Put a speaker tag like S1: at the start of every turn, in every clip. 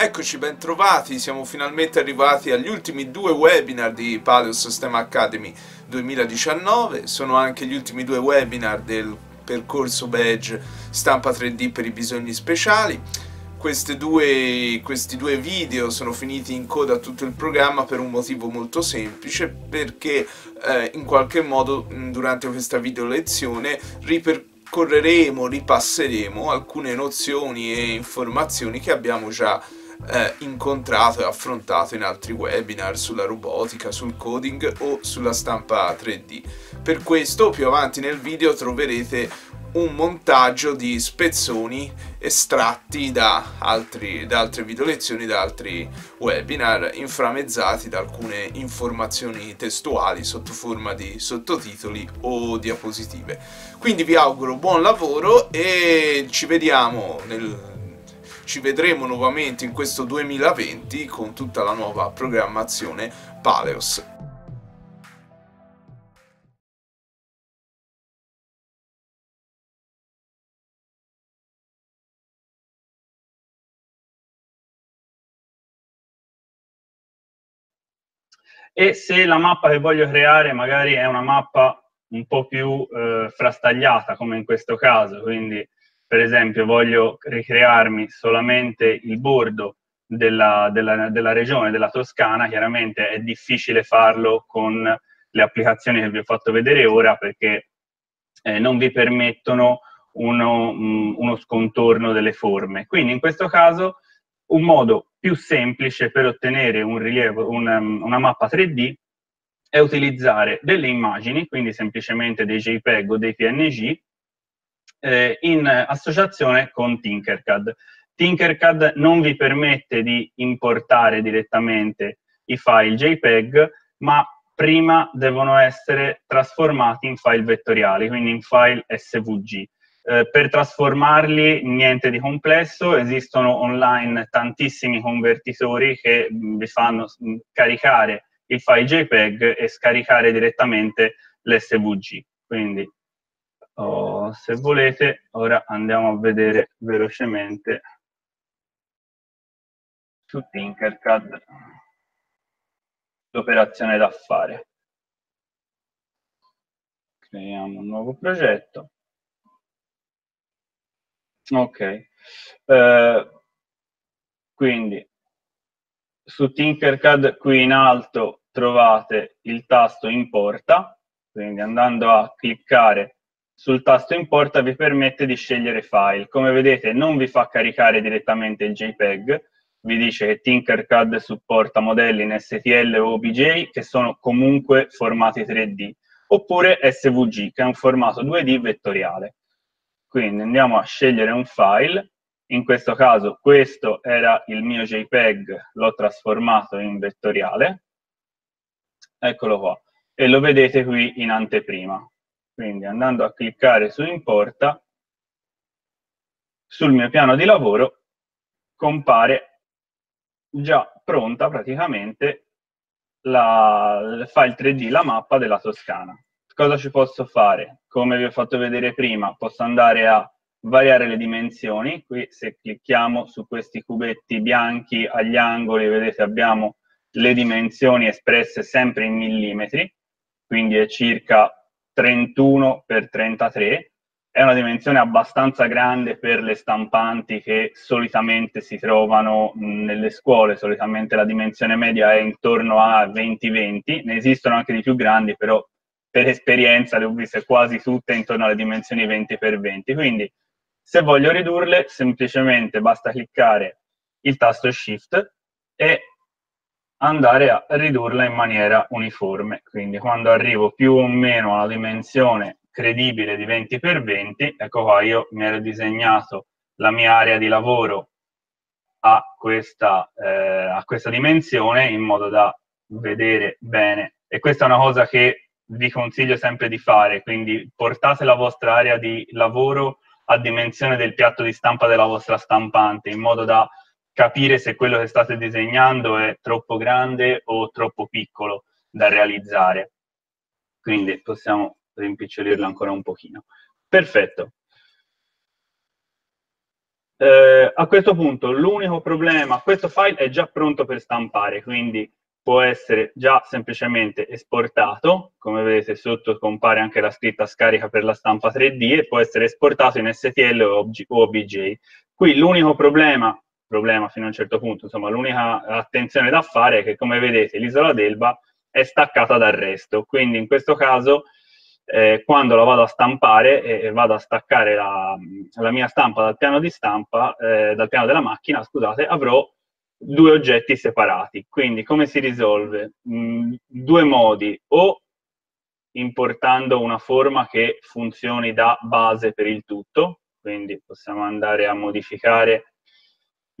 S1: Eccoci, bentrovati, siamo finalmente arrivati agli ultimi due webinar di Paleo Sistema Academy 2019, sono anche gli ultimi due webinar del percorso badge stampa 3D per i bisogni speciali. Due, questi due video sono finiti in coda a tutto il programma per un motivo molto semplice, perché eh, in qualche modo mm, durante questa video lezione ripercorreremo Correremo, ripasseremo alcune nozioni e informazioni che abbiamo già eh, incontrato e affrontato in altri webinar sulla robotica, sul coding o sulla stampa 3D. Per questo più avanti nel video troverete un montaggio di spezzoni estratti da, altri, da altre video lezioni, da altri webinar, inframezzati da alcune informazioni testuali sotto forma di sottotitoli o diapositive. Quindi vi auguro buon lavoro e ci vediamo nel ci vedremo nuovamente in questo 2020 con tutta la nuova programmazione Paleos.
S2: e se la mappa che voglio creare magari è una mappa un po' più eh, frastagliata come in questo caso, quindi per esempio voglio ricrearmi solamente il bordo della, della, della, regione, della Toscana, chiaramente è difficile farlo con le applicazioni che vi ho fatto vedere ora perché eh, non vi permettono uno, mh, uno scontorno delle forme. Quindi in questo caso un modo più semplice per ottenere un rilievo, una, una mappa 3D è utilizzare delle immagini, quindi semplicemente dei JPEG o dei PNG, eh, in associazione con Tinkercad. Tinkercad non vi permette di importare direttamente i file JPEG, ma prima devono essere trasformati in file vettoriali, quindi in file SVG. Eh, per trasformarli niente di complesso, esistono online tantissimi convertitori che mm, vi fanno mm, caricare il file JPEG e scaricare direttamente l'SVG. Quindi Oh, se volete, ora andiamo a vedere velocemente su Tinkercad l'operazione da fare. Creiamo un nuovo progetto. Ok. Eh, quindi su Tinkercad qui in alto trovate il tasto importa, quindi andando a cliccare sul tasto importa vi permette di scegliere file. Come vedete non vi fa caricare direttamente il JPEG, vi dice che Tinkercad supporta modelli in STL o OBJ che sono comunque formati 3D, oppure SVG che è un formato 2D vettoriale. Quindi andiamo a scegliere un file, in questo caso questo era il mio JPEG, l'ho trasformato in vettoriale, eccolo qua, e lo vedete qui in anteprima. Quindi andando a cliccare su importa, sul mio piano di lavoro compare già pronta praticamente la, il file 3D, la mappa della Toscana. Cosa ci posso fare? Come vi ho fatto vedere prima, posso andare a variare le dimensioni. Qui se clicchiamo su questi cubetti bianchi agli angoli, vedete abbiamo le dimensioni espresse sempre in millimetri, quindi è circa 31 x 33, è una dimensione abbastanza grande per le stampanti che solitamente si trovano nelle scuole, solitamente la dimensione media è intorno a 20-20, ne esistono anche di più grandi, però per esperienza le ho viste quasi tutte intorno alle dimensioni 20x20, quindi se voglio ridurle semplicemente basta cliccare il tasto Shift e andare a ridurla in maniera uniforme. Quindi quando arrivo più o meno alla dimensione credibile di 20x20, ecco qua io mi ero disegnato la mia area di lavoro a questa, eh, a questa dimensione in modo da vedere bene. E questa è una cosa che vi consiglio sempre di fare, quindi portate la vostra area di lavoro a dimensione del piatto di stampa della vostra stampante in modo da capire se quello che state disegnando è troppo grande o troppo piccolo da realizzare. Quindi possiamo rimpicciolirlo ancora un pochino. Perfetto. Eh, a questo punto l'unico problema, questo file è già pronto per stampare, quindi può essere già semplicemente esportato, come vedete sotto compare anche la scritta scarica per la stampa 3D e può essere esportato in STL o OBJ. Qui l'unico problema problema fino a un certo punto. Insomma, l'unica attenzione da fare è che, come vedete, l'isola d'Elba è staccata dal resto. Quindi in questo caso, eh, quando la vado a stampare e, e vado a staccare la, la, mia stampa dal piano di stampa, eh, dal piano della macchina, scusate, avrò due oggetti separati. Quindi come si risolve? Mm, due modi, o importando una forma che funzioni da base per il tutto, quindi possiamo andare a modificare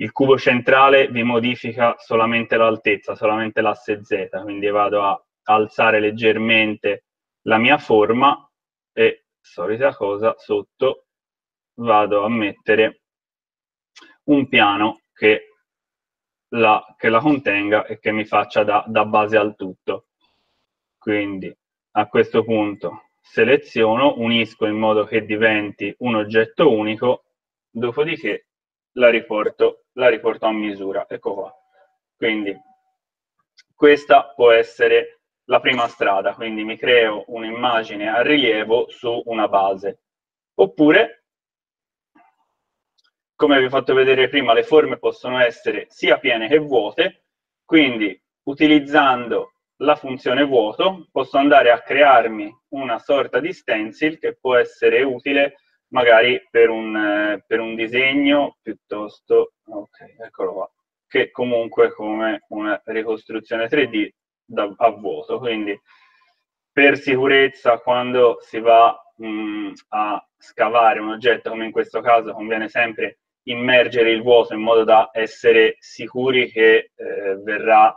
S2: il cubo centrale vi modifica solamente l'altezza, solamente l'asse Z, quindi vado a alzare leggermente la mia forma e, solita cosa, sotto vado a mettere un piano che la, che la contenga e che mi faccia da, da base al tutto. Quindi a questo punto seleziono, unisco in modo che diventi un oggetto unico, dopodiché la riporto la riporto a misura, ecco qua. Quindi questa può essere la prima strada, quindi mi creo un'immagine a rilievo su una base. Oppure, come vi ho fatto vedere prima, le forme possono essere sia piene che vuote, quindi utilizzando la funzione vuoto posso andare a crearmi una sorta di stencil che può essere utile magari per un, eh, per un disegno piuttosto, ok, eccolo qua, che comunque come una ricostruzione 3D da, a vuoto. Quindi per sicurezza quando si va mh, mm, a scavare un oggetto, come in questo caso, conviene sempre immergere il vuoto in modo da essere sicuri che eh, verrà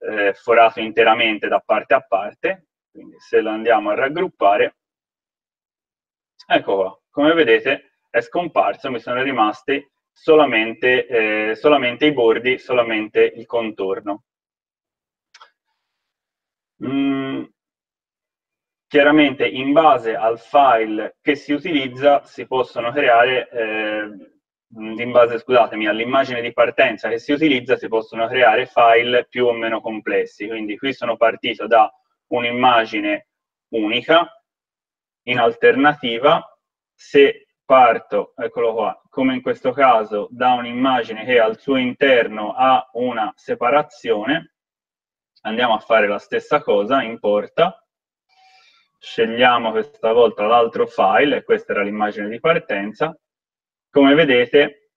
S2: eh, forato interamente da parte a parte. Quindi se lo andiamo a raggruppare, ecco qua come vedete è scomparso, mi sono rimasti solamente, eh, solamente i bordi, solamente il contorno. Mm, chiaramente in base al file che si utilizza si possono creare, eh, in base, scusatemi, all'immagine di partenza che si utilizza si possono creare file più o meno complessi. Quindi qui sono partito da un'immagine unica, in alternativa se parto, eccolo qua, come in questo caso, da un'immagine che al suo interno ha una separazione, andiamo a fare la stessa cosa, importa, scegliamo questa volta l'altro file, e questa era l'immagine di partenza, come vedete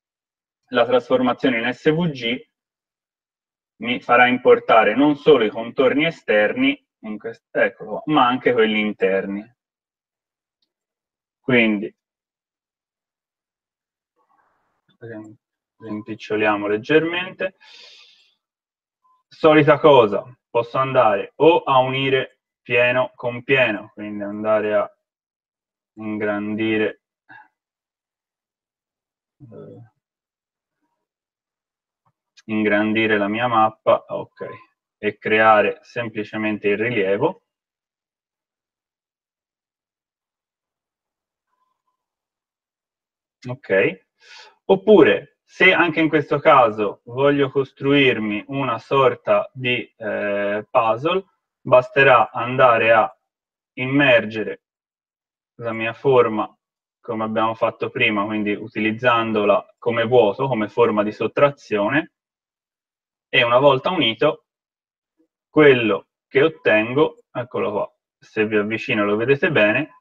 S2: la trasformazione in SVG mi farà importare non solo i contorni esterni, questo, eccolo, ma anche quelli interni. Quindi rimpiccioliamo leggermente. Solita cosa, posso andare o a unire pieno con pieno, quindi andare a ingrandire eh, ingrandire la mia mappa, ok, e creare semplicemente il rilievo ok? Oppure, se anche in questo caso voglio costruirmi una sorta di eh, puzzle, basterà andare a immergere la mia forma come abbiamo fatto prima, quindi utilizzandola come vuoto, come forma di sottrazione, e una volta unito, quello che ottengo, eccolo qua, se vi avvicino lo vedete bene,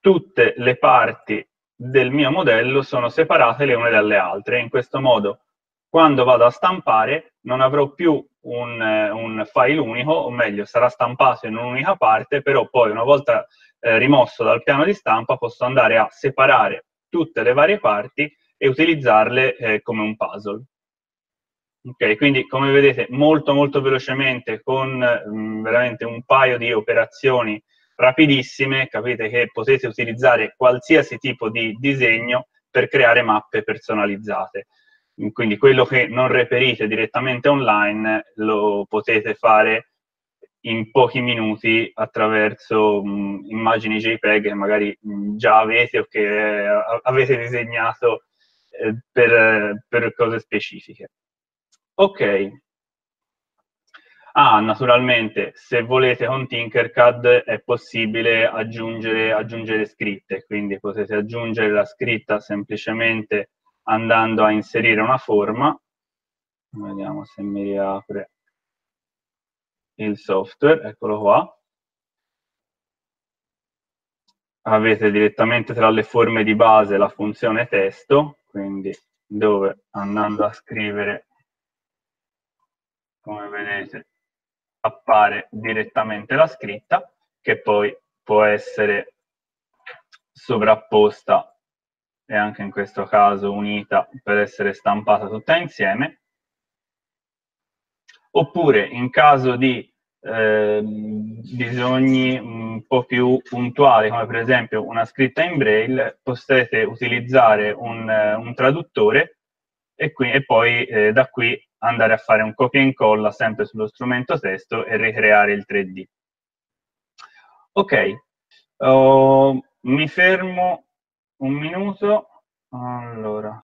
S2: tutte le parti del mio modello sono separate le une dalle altre. In questo modo, quando vado a stampare, non avrò più un, eh, un file unico, o meglio, sarà stampato in un'unica parte, però poi una volta eh, rimosso dal piano di stampa posso andare a separare tutte le varie parti e utilizzarle eh, come un puzzle. Ok, quindi come vedete molto molto velocemente con mh, mm, veramente un paio di operazioni rapidissime, capite che potete utilizzare qualsiasi tipo di disegno per creare mappe personalizzate. Quindi quello che non reperite direttamente online lo potete fare in pochi minuti attraverso mh, mm, immagini JPEG che magari mh, mm, già avete o che eh, avete disegnato eh, per, per cose specifiche. Ok, Ah, naturalmente, se volete con Tinkercad è possibile aggiungere, aggiungere scritte, quindi potete aggiungere la scritta semplicemente andando a inserire una forma. Vediamo se mi riapre il software, eccolo qua. Avete direttamente tra le forme di base la funzione testo, quindi dove andando a scrivere, come vedete, appare direttamente la scritta, che poi può essere sovrapposta e anche in questo caso unita per essere stampata tutta insieme, oppure in caso di eh, bisogni un po' più puntuali, come per esempio una scritta in braille, potete utilizzare un, un traduttore e, qui, e poi eh, da qui andare a fare un copia e incolla sempre sullo strumento testo e ricreare il 3D. Ok, oh, mi fermo un minuto. Allora,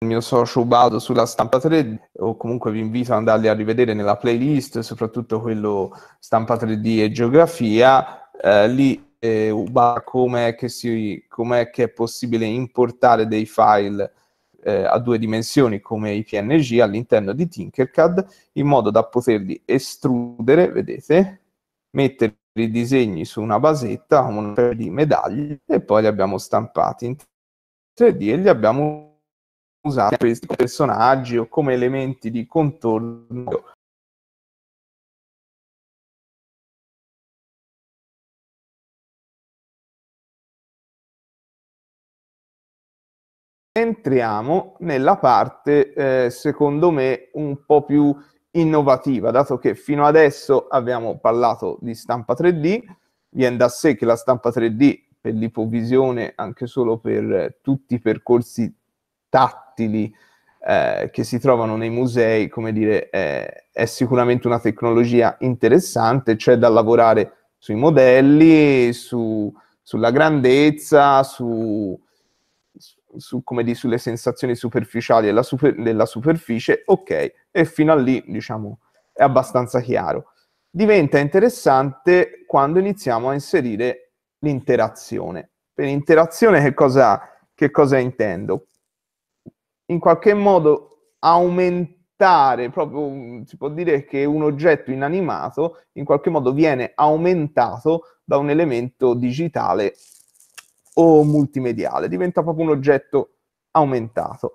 S2: il mio socio Ubado sulla stampa 3 d o comunque vi invito
S1: ad andarli a rivedere nella playlist, soprattutto quello stampa 3D e geografia, eh, lì eh, Ubado com'è che, si, com'è che è possibile importare dei file eh, a due dimensioni come i PNG all'interno di Tinkercad in modo da poterli estrudere, vedete, mettere i disegni su una basetta, una serie di medaglie e poi li abbiamo stampati in 3D
S2: e li abbiamo usati questi personaggi o come elementi di contorno entriamo nella parte, eh, secondo me, un po' più
S1: innovativa, dato che fino adesso abbiamo parlato di stampa 3D, viene da sé che la stampa 3D per l'ipovisione, anche solo per eh, tutti i percorsi tattili eh, che si trovano nei musei, come dire, è, è sicuramente una tecnologia interessante, c'è cioè da lavorare sui modelli, su, sulla grandezza, su, su, dire, sulle sensazioni superficiali della, super, della, superficie, ok, e fino a lì diciamo è abbastanza chiaro. Diventa interessante quando iniziamo a inserire l'interazione. Per interazione che cosa, che cosa intendo? in qualche modo aumentare, proprio si può dire che un oggetto inanimato in qualche modo viene aumentato da un elemento digitale o multimediale, diventa proprio un oggetto aumentato.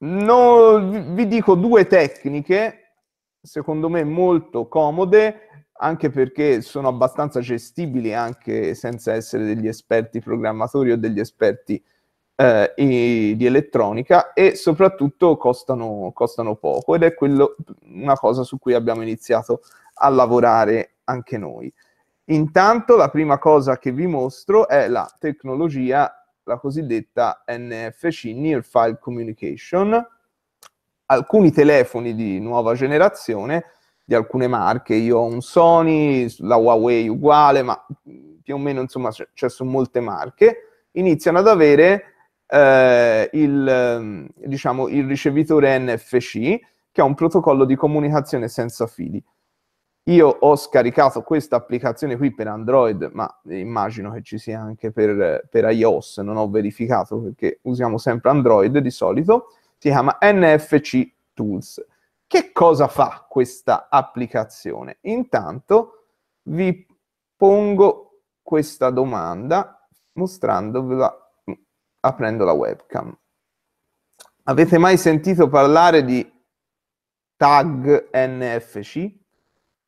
S1: No, vi dico due tecniche, secondo me molto comode, anche perché sono abbastanza gestibili anche senza essere degli esperti programmatori o degli esperti eh, e di elettronica e soprattutto costano, costano poco ed è quello, una cosa su cui abbiamo iniziato a lavorare anche noi. Intanto la prima cosa che vi mostro è la tecnologia, la cosiddetta NFC, Near File Communication. Alcuni telefoni di nuova generazione, di alcune marche, io ho un Sony, la Huawei uguale, ma più o meno insomma c'è, cioè, sono molte marche, iniziano ad avere eh, il, ehm, diciamo, il ricevitore NFC, che è un protocollo di comunicazione senza fili. Io ho scaricato questa applicazione qui per Android, ma immagino che ci sia anche per, per iOS, non ho verificato perché usiamo sempre Android di solito. Si chiama NFC Tools. Che cosa fa questa applicazione? Intanto vi pongo questa domanda mostrandovela aprendo la webcam. Avete mai sentito parlare di tag NFC?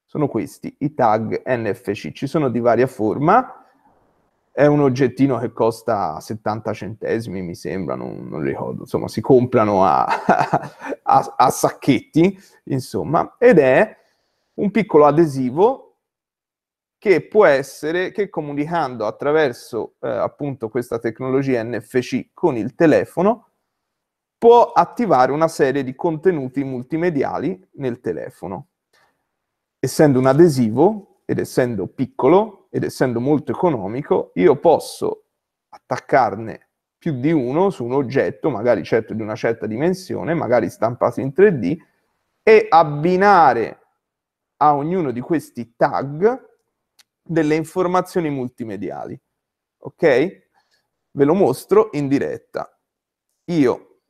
S1: Sono questi, i tag NFC. Ci sono di varia forma. È un oggettino che costa 70 centesimi, mi sembra, non, non ricordo. Insomma, si comprano a, a, a sacchetti, insomma. Ed è un piccolo adesivo che può essere che comunicando attraverso eh, appunto questa tecnologia NFC con il telefono può attivare una serie di contenuti multimediali nel telefono. Essendo un adesivo ed essendo piccolo ed essendo molto economico, io posso attaccarne più di uno su un oggetto, magari certo di una certa dimensione, magari stampato in 3D, e abbinare a ognuno di questi tag delle informazioni multimediali. Ok? Ve lo mostro in diretta. Io,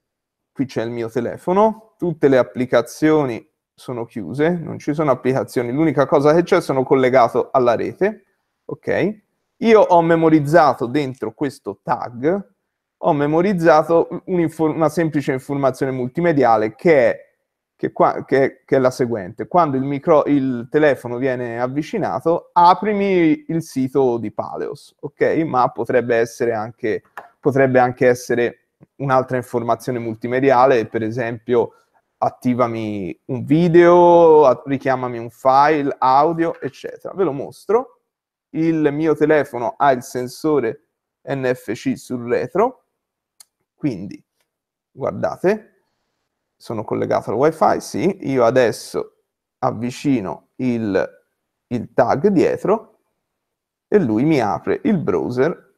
S1: qui c'è il mio telefono, tutte le applicazioni sono chiuse, non ci sono applicazioni, l'unica cosa che c'è sono collegato alla rete, ok? Io ho memorizzato dentro questo tag, ho memorizzato una semplice informazione multimediale che è che, qua, che, che è la seguente. Quando il, micro, il, telefono viene avvicinato, aprimi il sito di Paleos, ok? Ma potrebbe essere anche, potrebbe anche essere un'altra informazione multimediale, per esempio attivami un video, richiamami un file, audio, eccetera. Ve lo mostro. Il mio telefono ha il sensore NFC sul retro, quindi guardate, sono collegato al wifi, sì, io adesso avvicino il, il tag dietro e lui mi apre il browser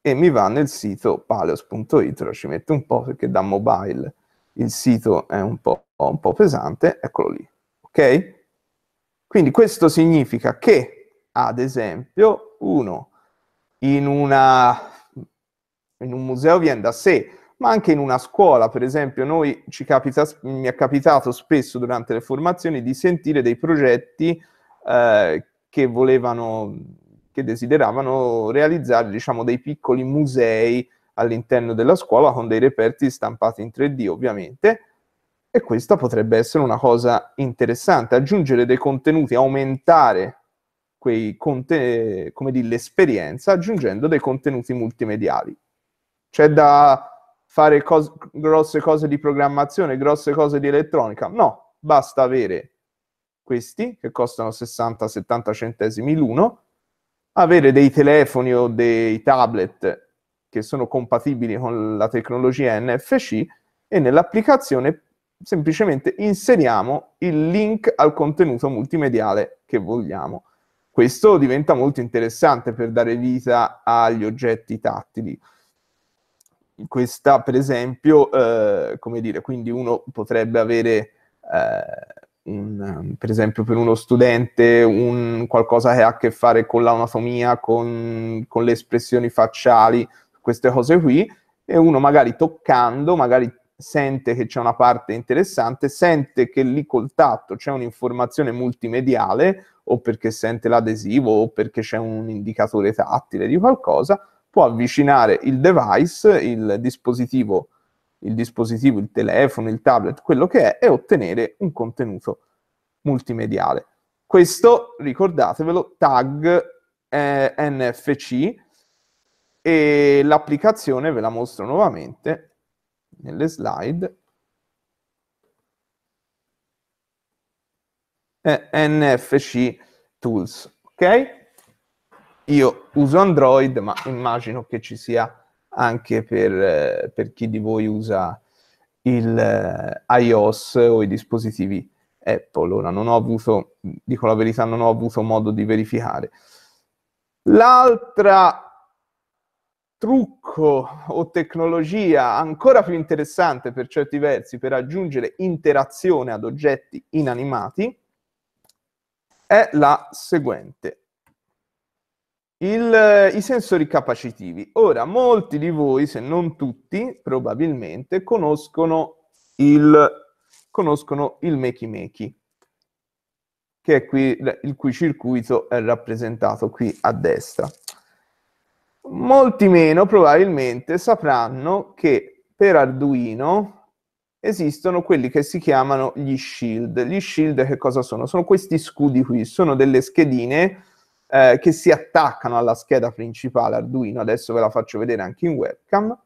S1: e mi va nel sito paleos.it, ci mette un po' perché da mobile il sito è un po', un po pesante, eccolo lì, ok? Quindi questo significa che, ad esempio, uno in, una, in un museo viene da sé, ma anche in una scuola, per esempio, noi ci capita, mi è capitato spesso durante le formazioni di sentire dei progetti eh, che volevano, che desideravano realizzare, diciamo, dei piccoli musei all'interno della scuola con dei reperti stampati in 3D, ovviamente. E questa potrebbe essere una cosa interessante, aggiungere dei contenuti, aumentare quei conte- come dire, l'esperienza aggiungendo dei contenuti multimediali. C'è da fare cos- grosse cose di programmazione, grosse cose di elettronica. No, basta avere questi che costano 60-70 centesimi l'uno, avere dei telefoni o dei tablet che sono compatibili con la tecnologia NFC e nell'applicazione semplicemente inseriamo il link al contenuto multimediale che vogliamo. Questo diventa molto interessante per dare vita agli oggetti tattili questa, per esempio, eh, come dire, quindi uno potrebbe avere, eh, un, ehm, per esempio, per uno studente un, qualcosa che ha a che fare con l'anatomia, con, con le espressioni facciali, queste cose qui, e uno magari toccando, magari sente che c'è una parte interessante, sente che lì col tatto c'è un'informazione multimediale, o perché sente l'adesivo, o perché c'è un indicatore tattile di qualcosa, può avvicinare il device, il dispositivo, il dispositivo, il telefono, il tablet, quello che è, e ottenere un contenuto multimediale. Questo, ricordatevelo, tag eh, NFC e l'applicazione ve la mostro nuovamente nelle slide. È NFC Tools, ok? Io uso Android, ma immagino che ci sia anche per, eh, per chi di voi usa il eh, iOS o i dispositivi Apple. Ora non ho avuto, dico la verità, non ho avuto modo di verificare. L'altra trucco o tecnologia ancora più interessante per certi versi per aggiungere interazione ad oggetti inanimati è la seguente. Il, I sensori capacitivi. Ora, molti di voi, se non tutti, probabilmente conoscono il, conoscono il Makey Makey, che è qui, il cui circuito è rappresentato qui a destra. Molti meno probabilmente sapranno che per Arduino esistono quelli che si chiamano gli shield. Gli shield che cosa sono? Sono questi scudi qui, sono delle schedine eh, che si attaccano alla scheda principale Arduino, adesso ve la faccio vedere anche in webcam,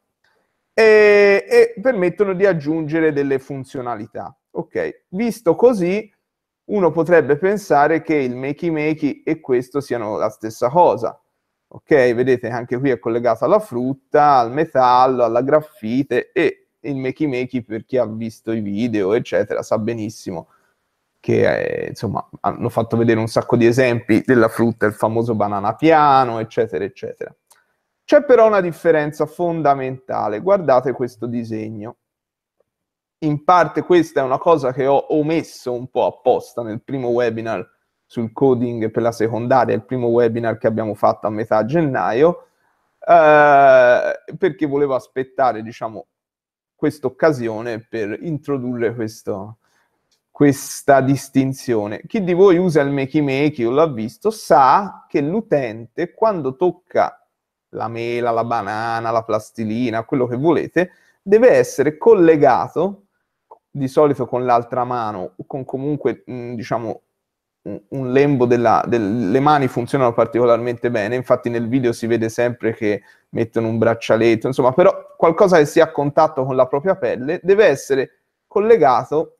S1: e, e permettono di aggiungere delle funzionalità. Ok, visto così, uno potrebbe pensare che il makey makey e questo siano la stessa cosa. Ok, vedete anche qui è collegato alla frutta, al metallo, alla graffite e il makey makey per chi ha visto i video, eccetera, sa benissimo che eh, insomma hanno fatto vedere un sacco di esempi della frutta, il famoso banana piano, eccetera, eccetera. C'è però una differenza fondamentale, guardate questo disegno. In parte questa è una cosa che ho omesso un po' apposta nel primo webinar sul coding per la secondaria, il primo webinar che abbiamo fatto a metà gennaio, eh, perché volevo aspettare, diciamo, questa occasione per introdurre questo, questa distinzione. Chi di voi usa il makey makey o l'ha visto sa che l'utente quando tocca la mela, la banana, la plastilina, quello che volete, deve essere collegato di solito con l'altra mano o con comunque mm, diciamo un lembo della, del, mani funzionano particolarmente bene infatti nel video si vede sempre che mettono un braccialetto insomma però qualcosa che sia a contatto con la propria pelle deve essere collegato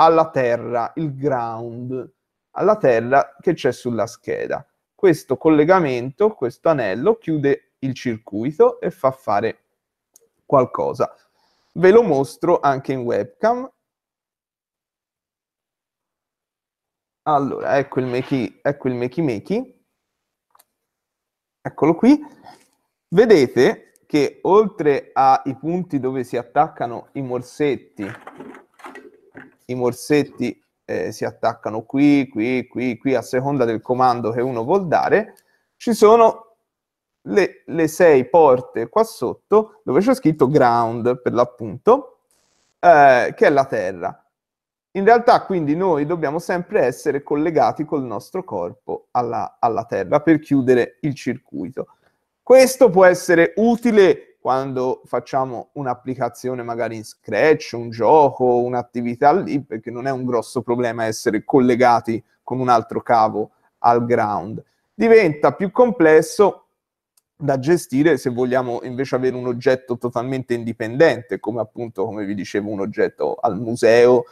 S1: alla terra, il ground, alla terra che c'è sulla scheda. Questo collegamento, questo anello, chiude il circuito e fa fare qualcosa. Ve lo mostro anche in webcam. Allora, ecco il makey, ecco il makey makey. Eccolo qui. Vedete che oltre ai punti dove si attaccano i morsetti i morsetti eh, si attaccano qui, qui, qui, qui, a seconda del comando che uno vuol dare, ci sono le, le sei porte qua sotto, dove c'è scritto ground, per l'appunto, eh, che è la terra. In realtà quindi noi dobbiamo sempre essere collegati col nostro corpo alla, alla terra per chiudere il circuito. Questo può essere utile quando facciamo un'applicazione magari in Scratch, un gioco, un'attività lì, perché non è un grosso problema essere collegati con un altro cavo al ground. Diventa più complesso da gestire se vogliamo invece avere un oggetto totalmente indipendente, come appunto, come vi dicevo, un oggetto al museo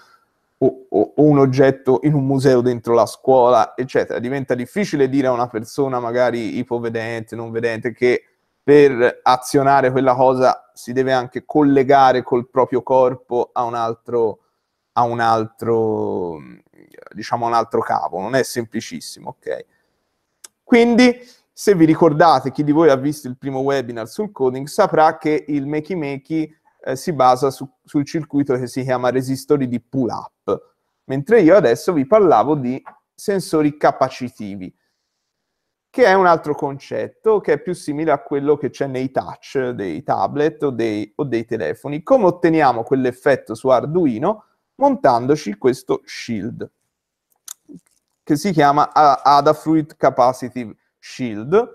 S1: o, o, o un oggetto in un museo dentro la scuola, eccetera. Diventa difficile dire a una persona magari ipovedente, non vedente, che per azionare quella cosa si deve anche collegare col proprio corpo a un altro, a un altro, diciamo, un altro cavo, non è semplicissimo, ok? Quindi, se vi ricordate, chi di voi ha visto il primo webinar sul coding saprà che il Makey Makey eh, si basa su, sul circuito che si chiama resistori di pull-up, mentre io adesso vi parlavo di sensori capacitivi che è un altro concetto che è più simile a quello che c'è nei touch dei tablet o dei, o dei telefoni. Come otteniamo quell'effetto su Arduino? Montandoci questo shield, che si chiama Adafruit Capacitive Shield.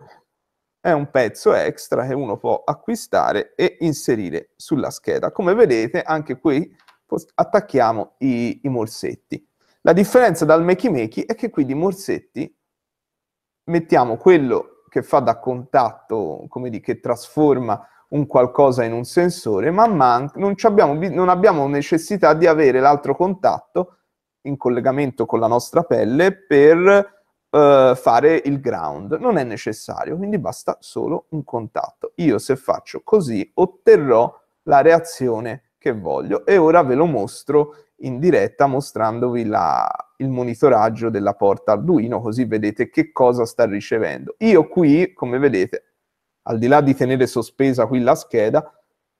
S1: È un pezzo extra che uno può acquistare e inserire sulla scheda. Come vedete, anche qui attacchiamo i, i morsetti. La differenza dal Makey Makey è che qui di morsetti mettiamo quello che fa da contatto, come dire, che trasforma un qualcosa in un sensore, ma man- non, abbiamo, non abbiamo necessità di avere l'altro contatto in collegamento con la nostra pelle per Uh, fare il ground. Non è necessario, quindi basta solo un contatto. Io se faccio così otterrò la reazione che voglio e ora ve lo mostro in diretta mostrandovi la, il monitoraggio della porta Arduino, così vedete che cosa sta ricevendo. Io qui, come vedete, al di là di tenere sospesa qui la scheda,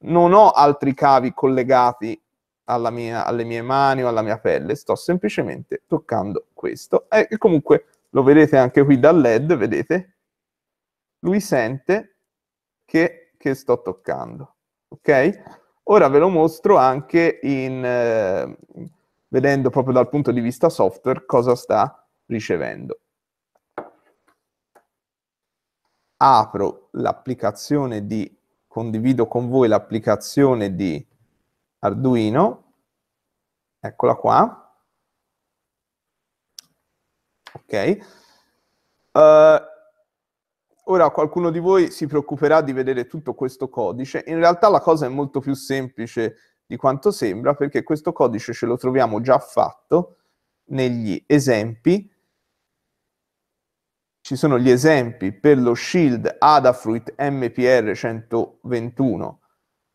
S1: non ho altri cavi collegati alla mia, alle mie mani o alla mia pelle, sto semplicemente toccando questo. E comunque lo vedete anche qui dal LED, vedete? Lui sente che, che sto toccando, ok? Ora ve lo mostro anche in... Eh, vedendo proprio dal punto di vista software cosa sta ricevendo. Apro l'applicazione di, condivido con voi l'applicazione di Arduino, eccola qua. Ok. Uh, Ora qualcuno di voi si preoccuperà di vedere tutto questo codice, in realtà la cosa è molto più semplice di quanto sembra perché questo codice ce lo troviamo già fatto negli esempi ci sono gli esempi per lo shield Adafruit MPR 121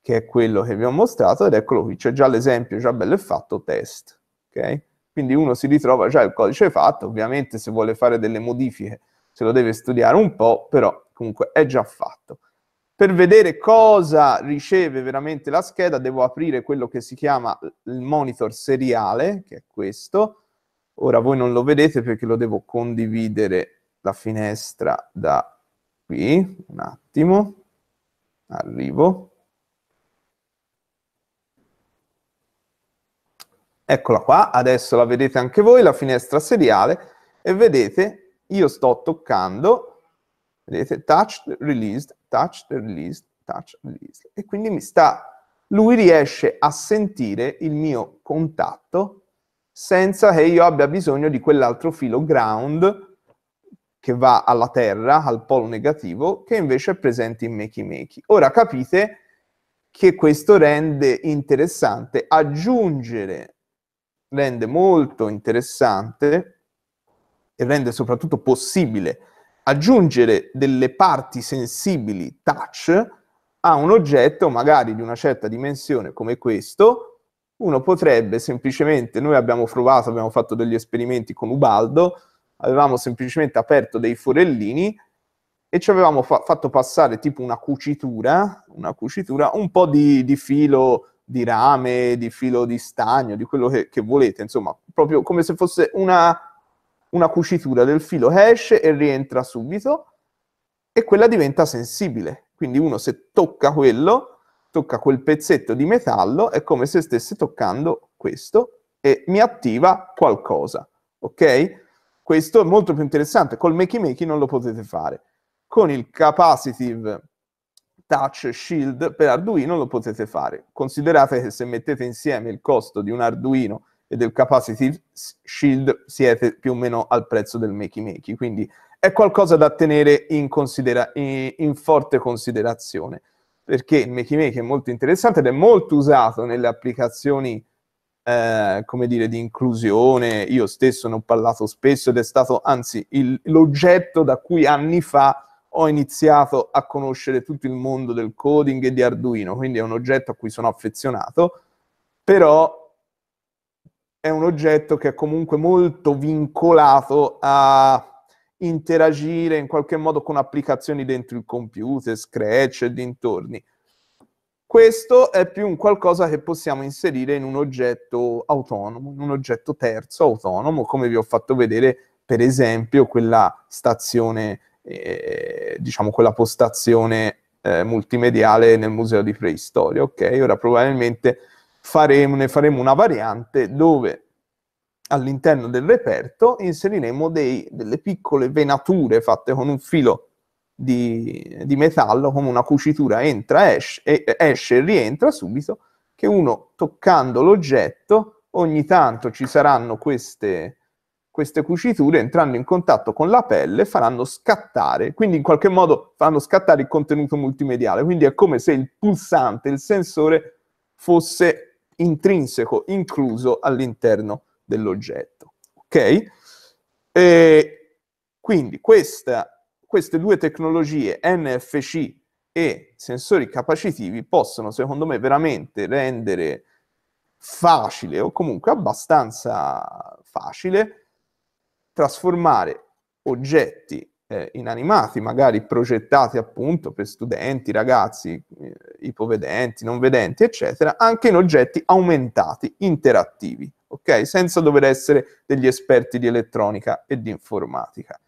S1: che è quello che vi ho mostrato ed eccolo qui, c'è già l'esempio già bello e fatto test, ok? Quindi uno si ritrova già il codice fatto, ovviamente se vuole fare delle modifiche se lo deve studiare un po', però comunque è già fatto. Per vedere cosa riceve veramente la scheda devo aprire quello che si chiama il monitor seriale, che è questo. Ora voi non lo vedete perché lo devo condividere la finestra da qui. Un attimo, arrivo. Eccola qua, adesso la vedete anche voi, la finestra seriale, e vedete io sto toccando Vedete? Touch, released, touch, released, touch, released. E quindi mi sta... Lui riesce a sentire il mio contatto senza che io abbia bisogno di quell'altro filo ground che va alla Terra, al polo negativo, che invece è presente in Makey Makey. Ora capite che questo rende interessante aggiungere, rende molto interessante e rende soprattutto possibile aggiungere delle parti sensibili touch a un oggetto magari di una certa dimensione come questo, uno potrebbe semplicemente, noi abbiamo provato, abbiamo fatto degli esperimenti con Ubaldo, avevamo semplicemente aperto dei forellini e ci avevamo fa- fatto passare tipo una cucitura, una cucitura un po' di, di, filo di rame, di filo di stagno, di quello che, che volete, insomma, proprio come se fosse una, una cucitura del filo esce e rientra subito e quella diventa sensibile. Quindi uno se tocca quello, tocca quel pezzetto di metallo, è come se stesse toccando questo e mi attiva qualcosa, ok? Questo è molto più interessante, col makey makey non lo potete fare. Con il capacitive touch shield per Arduino lo potete fare. Considerate che se mettete insieme il costo di un Arduino e del Capacity Shield siete più o meno al prezzo del Makey Makey, quindi è qualcosa da tenere in, considera- in forte considerazione, perché il Makey Makey è molto interessante ed è molto usato nelle applicazioni, eh, come dire, di inclusione, io stesso ne ho parlato spesso ed è stato anzi il, l'oggetto da cui anni fa ho iniziato a conoscere tutto il mondo del coding e di Arduino, quindi è un oggetto a cui sono affezionato, però è un oggetto che è comunque molto vincolato a interagire in qualche modo con applicazioni dentro il computer, Scratch e dintorni. Questo è più un qualcosa che possiamo inserire in un oggetto autonomo, in un oggetto terzo autonomo, come vi ho fatto vedere, per esempio, quella stazione, eh, diciamo quella postazione eh, multimediale nel Museo di Preistoria. Ok, ora probabilmente faremo, ne faremo una variante dove all'interno del reperto inseriremo dei, delle piccole venature fatte con un filo di, di metallo, come una cucitura entra, esce, esce e rientra subito, che uno toccando l'oggetto ogni tanto ci saranno queste, queste cuciture entrando in contatto con la pelle faranno scattare, quindi in qualche modo faranno scattare il contenuto multimediale, quindi è come se il pulsante, il sensore fosse intrinseco incluso all'interno dell'oggetto. Ok? E quindi questa, queste due tecnologie, NFC e sensori capacitivi, possono secondo me veramente rendere facile o comunque abbastanza facile trasformare oggetti eh, inanimati, magari progettati appunto per studenti, ragazzi, eh, ipovedenti, non vedenti, eccetera, anche in oggetti aumentati, interattivi, ok? Senza dover essere degli
S2: esperti di elettronica e di informatica.